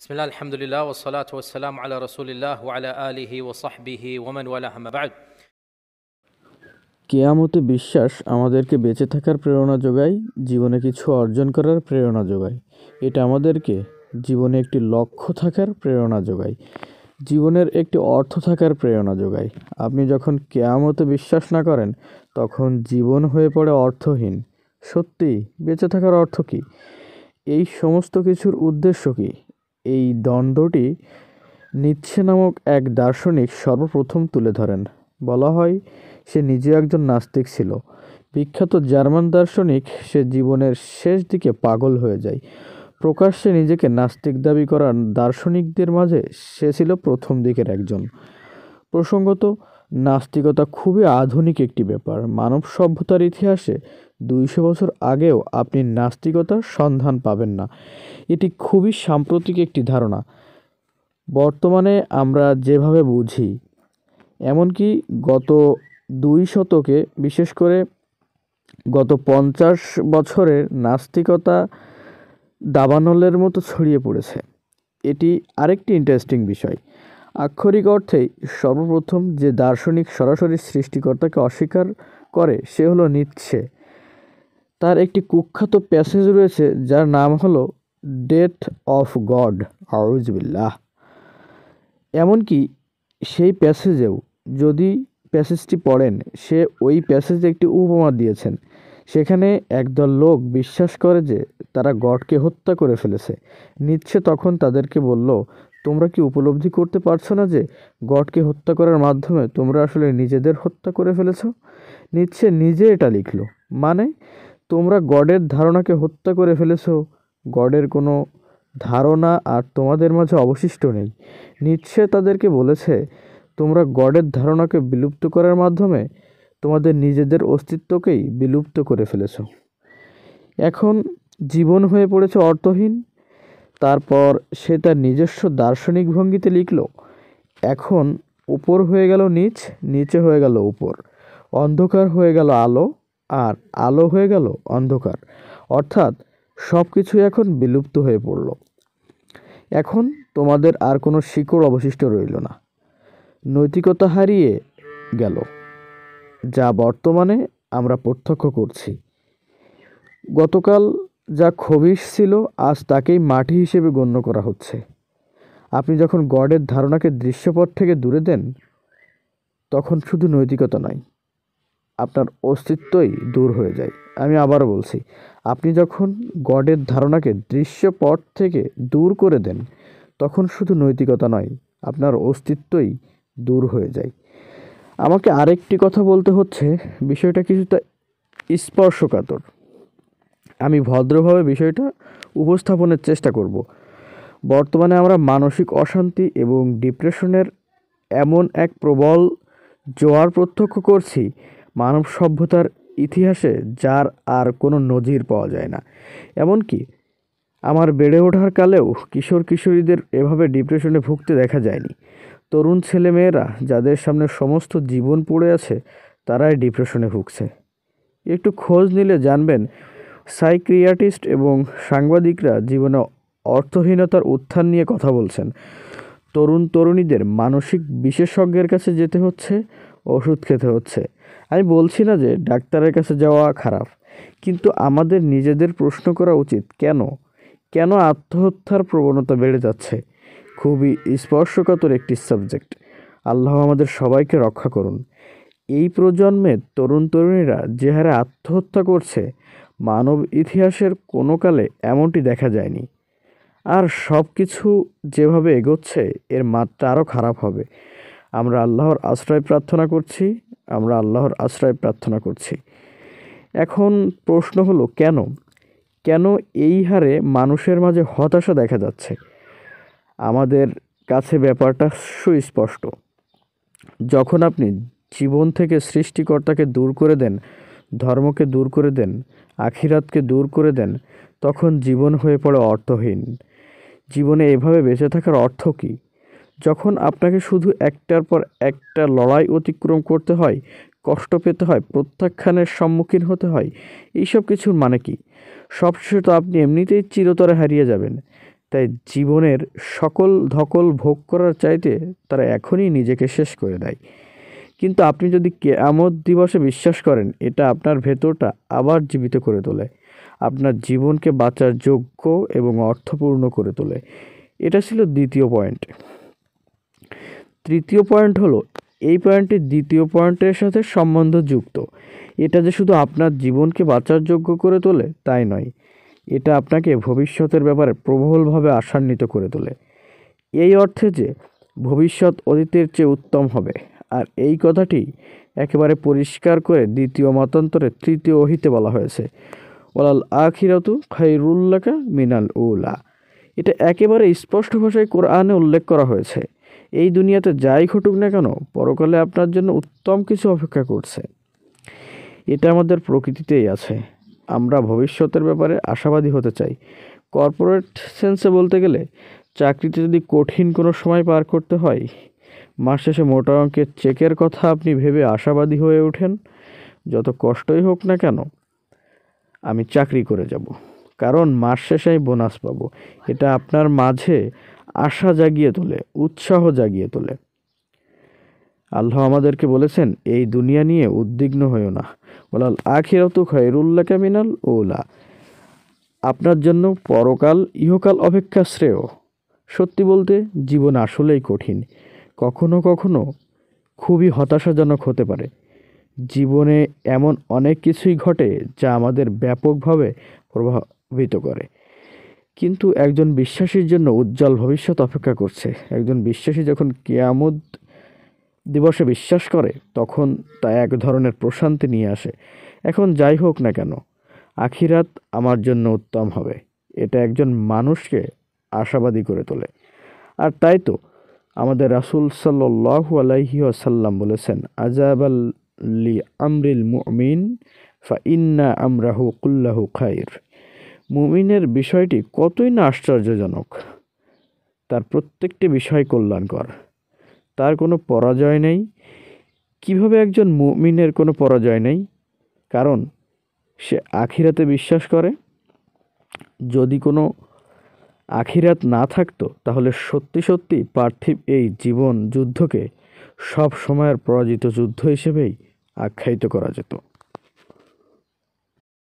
বিসমিল্লা আলহামদুলিল্লাহ ওসলাত ওসালাম আল্লাহ রসুলিল্লাহ ওয়ালা আলিহি ওসাহবিহি ওমেন ওয়ালা আহমাবাদ কেয়ামতে বিশ্বাস আমাদেরকে বেঁচে থাকার প্রেরণা যোগায় জীবনে কিছু অর্জন করার প্রেরণা যোগায় এটা আমাদেরকে জীবনে একটি লক্ষ্য থাকার প্রেরণা যোগায় জীবনের একটি অর্থ থাকার প্রেরণা যোগায় আপনি যখন কেয়ামতে বিশ্বাস না করেন তখন জীবন হয়ে পড়ে অর্থহীন সত্যি বেঁচে থাকার অর্থ কী এই সমস্ত কিছুর উদ্দেশ্য কী এই দ্বন্দ্বটি নিচ্ছে নামক এক দার্শনিক সর্বপ্রথম তুলে ধরেন বলা হয় সে নিজে একজন নাস্তিক ছিল বিখ্যাত জার্মান দার্শনিক সে জীবনের শেষ দিকে পাগল হয়ে যায় প্রকাশ্যে নিজেকে নাস্তিক দাবি করার দার্শনিকদের মাঝে সে ছিল প্রথম দিকের একজন প্রসঙ্গত নাস্তিকতা খুবই আধুনিক একটি ব্যাপার মানব সভ্যতার ইতিহাসে দুইশো বছর আগেও আপনি নাস্তিকতার সন্ধান পাবেন না এটি খুবই সাম্প্রতিক একটি ধারণা বর্তমানে আমরা যেভাবে বুঝি এমনকি গত দুই শতকে বিশেষ করে গত পঞ্চাশ বছরের নাস্তিকতা দাবানলের মতো ছড়িয়ে পড়েছে এটি আরেকটি ইন্টারেস্টিং বিষয় আক্ষরিক অর্থেই সর্বপ্রথম যে দার্শনিক সরাসরি সৃষ্টিকর্তাকে অস্বীকার করে সে হলো নিচ্ছে তার একটি কুখ্যাত প্যাসেজ রয়েছে যার নাম হলো ডেথ অফ গড আউজবিল্লাহ এমনকি সেই প্যাসেজেও যদি প্যাসেজটি পড়েন সে ওই প্যাসেজে একটি উপমা দিয়েছেন সেখানে একদল লোক বিশ্বাস করে যে তারা গডকে হত্যা করে ফেলেছে নিচ্ছে তখন তাদেরকে বলল তোমরা কি উপলব্ধি করতে পারছো না যে গডকে হত্যা করার মাধ্যমে তোমরা আসলে নিজেদের হত্যা করে ফেলেছ নিচ্ছে নিজে এটা লিখলো মানে তোমরা গডের ধারণাকে হত্যা করে ফেলেছো গডের কোনো ধারণা আর তোমাদের মাঝে অবশিষ্ট নেই নিচ্ছে তাদেরকে বলেছে তোমরা গডের ধারণাকে বিলুপ্ত করার মাধ্যমে তোমাদের নিজেদের অস্তিত্বকেই বিলুপ্ত করে ফেলেছ এখন জীবন হয়ে পড়েছে অর্থহীন তারপর সে তার নিজস্ব দার্শনিক ভঙ্গিতে লিখল এখন উপর হয়ে গেল নিচ নিচে হয়ে গেল উপর অন্ধকার হয়ে গেল আলো আর আলো হয়ে গেল অন্ধকার অর্থাৎ সব কিছুই এখন বিলুপ্ত হয়ে পড়ল এখন তোমাদের আর কোনো শিকড় অবশিষ্ট রইল না নৈতিকতা হারিয়ে গেল যা বর্তমানে আমরা প্রত্যক্ষ করছি গতকাল যা খবিশ ছিল আজ তাকেই মাটি হিসেবে গণ্য করা হচ্ছে আপনি যখন গডের ধারণাকে দৃশ্যপট থেকে দূরে দেন তখন শুধু নৈতিকতা নয় আপনার অস্তিত্বই দূর হয়ে যায় আমি আবার বলছি আপনি যখন গডের ধারণাকে দৃশ্যপট থেকে দূর করে দেন তখন শুধু নৈতিকতা নয় আপনার অস্তিত্বই দূর হয়ে যায় আমাকে আরেকটি কথা বলতে হচ্ছে বিষয়টা কিছুটা স্পর্শকাতর আমি ভদ্রভাবে বিষয়টা উপস্থাপনের চেষ্টা করব বর্তমানে আমরা মানসিক অশান্তি এবং ডিপ্রেশনের এমন এক প্রবল জোয়ার প্রত্যক্ষ করছি মানব সভ্যতার ইতিহাসে যার আর কোনো নজির পাওয়া যায় না এমনকি আমার বেড়ে ওঠার কালেও কিশোর কিশোরীদের এভাবে ডিপ্রেশনে ভুগতে দেখা যায়নি তরুণ ছেলেমেয়েরা যাদের সামনে সমস্ত জীবন পড়ে আছে তারাই ডিপ্রেশনে ভুগছে একটু খোঁজ নিলে জানবেন সাইক্রিয়াটিস্ট এবং সাংবাদিকরা জীবনে অর্থহীনতার উত্থান নিয়ে কথা বলছেন তরুণ তরুণীদের মানসিক বিশেষজ্ঞের কাছে যেতে হচ্ছে ওষুধ খেতে হচ্ছে আমি বলছি না যে ডাক্তারের কাছে যাওয়া খারাপ কিন্তু আমাদের নিজেদের প্রশ্ন করা উচিত কেন কেন আত্মহত্যার প্রবণতা বেড়ে যাচ্ছে খুবই স্পর্শকাতর একটি সাবজেক্ট আল্লাহ আমাদের সবাইকে রক্ষা করুন এই প্রজন্মের তরুণ তরুণীরা যে হারে আত্মহত্যা করছে মানব ইতিহাসের কোনো কালে এমনটি দেখা যায়নি আর সব কিছু যেভাবে এগোচ্ছে এর মাত্রা আরও খারাপ হবে আমরা আল্লাহর আশ্রয় প্রার্থনা করছি আমরা আল্লাহর আশ্রয় প্রার্থনা করছি এখন প্রশ্ন হলো কেন কেন এই হারে মানুষের মাঝে হতাশা দেখা যাচ্ছে আমাদের কাছে ব্যাপারটা সুস্পষ্ট যখন আপনি জীবন থেকে সৃষ্টিকর্তাকে দূর করে দেন ধর্মকে দূর করে দেন আখিরাতকে দূর করে দেন তখন জীবন হয়ে পড়ে অর্থহীন জীবনে এভাবে বেঁচে থাকার অর্থ কী যখন আপনাকে শুধু একটার পর একটা লড়াই অতিক্রম করতে হয় কষ্ট পেতে হয় প্রত্যাখ্যানের সম্মুখীন হতে হয় এইসব কিছুর মানে কি সবশেষে তো আপনি এমনিতেই চিরতরে হারিয়ে যাবেন তাই জীবনের সকল ধকল ভোগ করার চাইতে তারা এখনই নিজেকে শেষ করে দেয় কিন্তু আপনি যদি কেয়ামত দিবসে বিশ্বাস করেন এটা আপনার ভেতরটা আবার জীবিত করে তোলে আপনার জীবনকে বাঁচার যোগ্য এবং অর্থপূর্ণ করে তোলে এটা ছিল দ্বিতীয় পয়েন্ট তৃতীয় পয়েন্ট হলো এই পয়েন্টটি দ্বিতীয় পয়েন্টের সাথে সম্বন্ধযুক্ত এটা যে শুধু আপনার জীবনকে বাঁচার যোগ্য করে তোলে তাই নয় এটা আপনাকে ভবিষ্যতের ব্যাপারে প্রবলভাবে আশান্বিত করে তোলে এই অর্থে যে ভবিষ্যৎ অতীতের চেয়ে উত্তম হবে আর এই কথাটি একেবারে পরিষ্কার করে দ্বিতীয় মতান্তরে তৃতীয় অহিতে বলা হয়েছে ওলাল আখিরাতু খাইরুল্লাকা মিনাল উলা এটা একেবারে স্পষ্ট ভাষায় কোরআনে উল্লেখ করা হয়েছে এই দুনিয়াতে যাই ঘটুক না কেন পরকালে আপনার জন্য উত্তম কিছু অপেক্ষা করছে এটা আমাদের প্রকৃতিতেই আছে আমরা ভবিষ্যতের ব্যাপারে আশাবাদী হতে চাই কর্পোরেট সেন্সে বলতে গেলে চাকরিতে যদি কঠিন কোনো সময় পার করতে হয় মাস শেষে মোটা অঙ্কের চেকের কথা আপনি ভেবে আশাবাদী হয়ে ওঠেন যত কষ্টই হোক না কেন আমি চাকরি করে যাব কারণ মাস শেষে বোনাস পাবো এটা আপনার মাঝে আশা জাগিয়ে তোলে উৎসাহ জাগিয়ে তোলে আল্লাহ আমাদেরকে বলেছেন এই দুনিয়া নিয়ে উদ্বিগ্ন হয়েও না ওলাল আখিরাত খয়রুল্লা ক্যামিনাল ওলা আপনার জন্য পরকাল ইহকাল অপেক্ষা শ্রেয় সত্যি বলতে জীবন আসলেই কঠিন কখনো কখনো খুবই হতাশাজনক হতে পারে জীবনে এমন অনেক কিছুই ঘটে যা আমাদের ব্যাপকভাবে প্রভাবিত করে কিন্তু একজন বিশ্বাসীর জন্য উজ্জ্বল ভবিষ্যৎ অপেক্ষা করছে একজন বিশ্বাসী যখন কেয়ামত দিবসে বিশ্বাস করে তখন তা এক ধরনের প্রশান্তি নিয়ে আসে এখন যাই হোক না কেন আখিরাত আমার জন্য উত্তম হবে এটা একজন মানুষকে আশাবাদী করে তোলে আর তাই তো আমাদের রাসুল সাল্লু আলাইহি আসাল্লাম বলেছেন আজাব লি আমরিল মুমিন ফা ইন্না আমরাহু কুল্লাহু খাইর মুমিনের বিষয়টি কতই না আশ্চর্যজনক তার প্রত্যেকটি বিষয় কল্যাণকর তার কোনো পরাজয় নেই কিভাবে একজন মুমিনের কোনো পরাজয় নেই কারণ সে আখিরাতে বিশ্বাস করে যদি কোনো আখিরাত না থাকতো তাহলে সত্যি সত্যি পার্থিব এই জীবন যুদ্ধকে সব সময়ের পরাজিত যুদ্ধ হিসেবেই আখ্যায়িত করা যেত